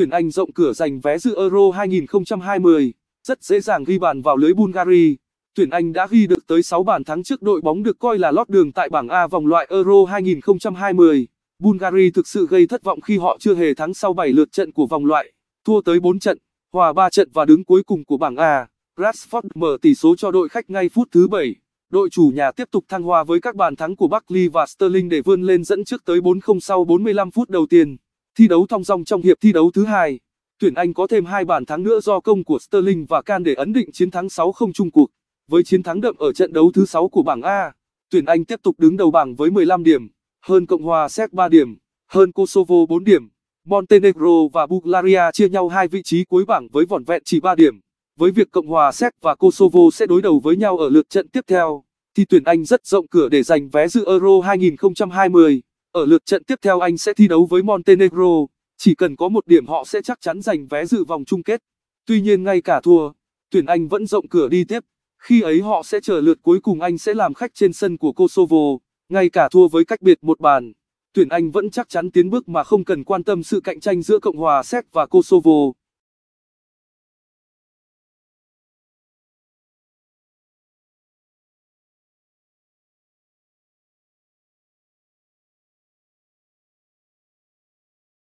tuyển Anh rộng cửa giành vé dự Euro 2020, rất dễ dàng ghi bàn vào lưới Bulgaria. Tuyển Anh đã ghi được tới 6 bàn thắng trước đội bóng được coi là lót đường tại bảng A vòng loại Euro 2020. Bulgaria thực sự gây thất vọng khi họ chưa hề thắng sau 7 lượt trận của vòng loại, thua tới 4 trận, hòa 3 trận và đứng cuối cùng của bảng A. Rashford mở tỷ số cho đội khách ngay phút thứ 7. Đội chủ nhà tiếp tục thăng hoa với các bàn thắng của Barkley và Sterling để vươn lên dẫn trước tới 4-0 sau 45 phút đầu tiên. Thi đấu thong dong trong hiệp thi đấu thứ hai, tuyển Anh có thêm hai bàn thắng nữa do công của Sterling và Can để ấn định chiến thắng 6-0 chung cuộc. Với chiến thắng đậm ở trận đấu thứ 6 của bảng A, tuyển Anh tiếp tục đứng đầu bảng với 15 điểm, hơn Cộng hòa Séc 3 điểm, hơn Kosovo 4 điểm. Montenegro và Bulgaria chia nhau hai vị trí cuối bảng với vỏn vẹn chỉ 3 điểm. Với việc Cộng hòa Séc và Kosovo sẽ đối đầu với nhau ở lượt trận tiếp theo, thì tuyển Anh rất rộng cửa để giành vé dự Euro 2020. Ở lượt trận tiếp theo Anh sẽ thi đấu với Montenegro, chỉ cần có một điểm họ sẽ chắc chắn giành vé dự vòng chung kết. Tuy nhiên ngay cả thua, tuyển Anh vẫn rộng cửa đi tiếp, khi ấy họ sẽ chờ lượt cuối cùng Anh sẽ làm khách trên sân của Kosovo, ngay cả thua với cách biệt một bàn. Tuyển Anh vẫn chắc chắn tiến bước mà không cần quan tâm sự cạnh tranh giữa Cộng hòa Séc và Kosovo.